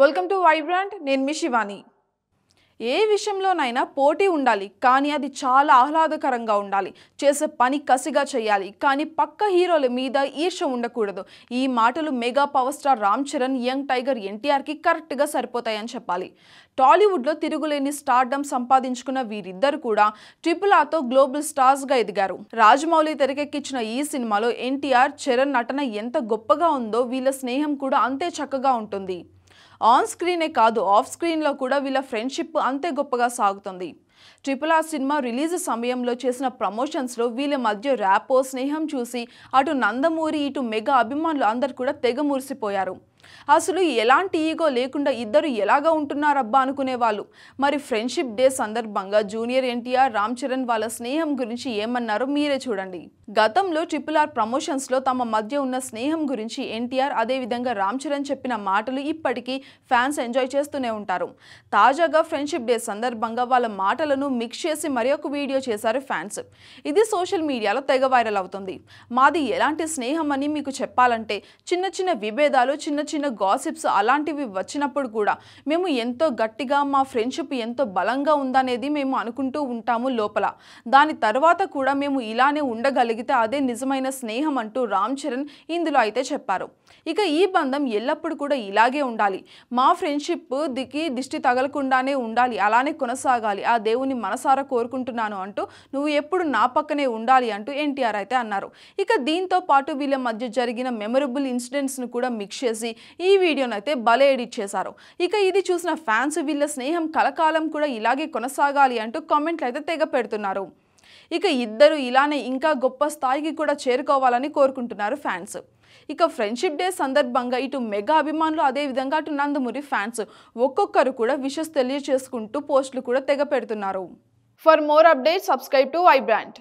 welcome to Vibrant నేను మీ శివాని ఏ విషయంలోనైనా పోటీ ఉండాలి కానీ అది చాలా ఆహ్లాదకరంగా ఉండాలి చేసే పని కసిగా చేయాలి కానీ పక్క హీరోల మీద ఈర్ష ఉండకూడదు ఈ మాటలు mega power star Ram Charan young tiger ఎన్టీఆర్కి కరెక్ట్గా సరిపోతాయని చెప్పాలి టాలీవుడ్లో తిరుగులేని స్టార్డమ్ సంపాదించుకున్న వీరిద్దరు కూడా ట్రిపుల్ ఆతో గ్లోబల్ స్టార్స్గా ఎదిగారు రాజమౌళి తెరకెక్కించిన ఈ సినిమాలో ఎన్టీఆర్ చరణ్ నటన ఎంత గొప్పగా ఉందో వీళ్ళ స్నేహం కూడా అంతే చక్కగా ఉంటుంది ఆన్ స్క్రీనే కాదు ఆఫ్ స్క్రీన్లో కూడా వీళ్ళ ఫ్రెండ్షిప్ అంతే గొప్పగా సాగుతుంది ట్రిపుల్ ఆర్ సినిమా రిలీజ్ సమయంలో చేసిన ప్రమోషన్స్లో వీళ్ళ మధ్య ర్యాపో స్నేహం చూసి అటు నందమూరి ఇటు మెగా అభిమానులు అందరు కూడా తెగ మురిసిపోయారు అసలు ఎలాంటి ఈగో లేకుండా ఇద్దరు ఎలాగా ఉంటున్నారబ్బా అనుకునేవాళ్ళు మరి ఫ్రెండ్షిప్ డే సందర్భంగా జూనియర్ ఎన్టీఆర్ రామ్ చరణ్ వాళ్ళ స్నేహం గురించి ఏమన్నారో మీరే చూడండి గతంలో ట్రిపుల్ ఆర్ ప్రమోషన్స్లో తమ మధ్య ఉన్న స్నేహం గురించి ఎన్టీఆర్ అదేవిధంగా రామ్ చరణ్ చెప్పిన మాటలు ఇప్పటికీ ఫ్యాన్స్ ఎంజాయ్ చేస్తూనే ఉంటారు తాజాగా ఫ్రెండ్షిప్ డే సందర్భంగా వాళ్ళ మాటలను మిక్స్ చేసి మరి వీడియో చేశారు ఫ్యాన్స్ ఇది సోషల్ మీడియాలో తెగ వైరల్ అవుతుంది మాది ఎలాంటి స్నేహం అని మీకు చెప్పాలంటే చిన్న చిన్న విభేదాలు చిన్న చిన్న గాసిప్స్ అలాంటివి వచ్చినప్పుడు కూడా మేము ఎంతో గట్టిగా మా ఫ్రెండ్షిప్ ఎంతో బలంగా ఉందనేది మేము అనుకుంటూ ఉంటాము లోపల దాని తర్వాత కూడా మేము ఇలానే ఉండగలిగి చేయగలిగితే అదే నిజమైన స్నేహం అంటూ రామ్ చరణ్ ఇందులో అయితే చెప్పారు ఇక ఈ బంధం ఎల్లప్పుడూ కూడా ఇలాగే ఉండాలి మా ఫ్రెండ్షిప్ దికి దిష్టి తగలకుండానే ఉండాలి అలానే కొనసాగాలి ఆ దేవుని మనసారా కోరుకుంటున్నాను అంటూ నువ్వు ఎప్పుడు నా పక్కనే ఉండాలి అంటూ ఎన్టీఆర్ అయితే అన్నారు ఇక దీంతో పాటు వీళ్ళ మధ్య జరిగిన మెమొరబుల్ ఇన్సిడెంట్స్ను కూడా మిక్స్ చేసి ఈ వీడియోను అయితే భలే ఎడిట్ చేశారు ఇక ఇది చూసిన ఫ్యాన్స్ వీళ్ళ స్నేహం కలకాలం కూడా ఇలాగే కొనసాగాలి అంటూ కామెంట్లు అయితే తెగ పెడుతున్నారు ఇక ఇద్దరు ఇలానే ఇంకా గొప్ప స్థాయికి కూడా చేరుకోవాలని కోరుకుంటున్నారు ఫ్యాన్స్ ఇక ఫ్రెండ్షిప్ డే సందర్భంగా ఇటు మెగా అభిమానులు అదేవిధంగా అటు నందమూరి ఫ్యాన్స్ ఒక్కొక్కరు కూడా విషస్ తెలియచేసుకుంటూ పోస్టులు కూడా తెగ పెడుతున్నారు for more update subscribe to I brand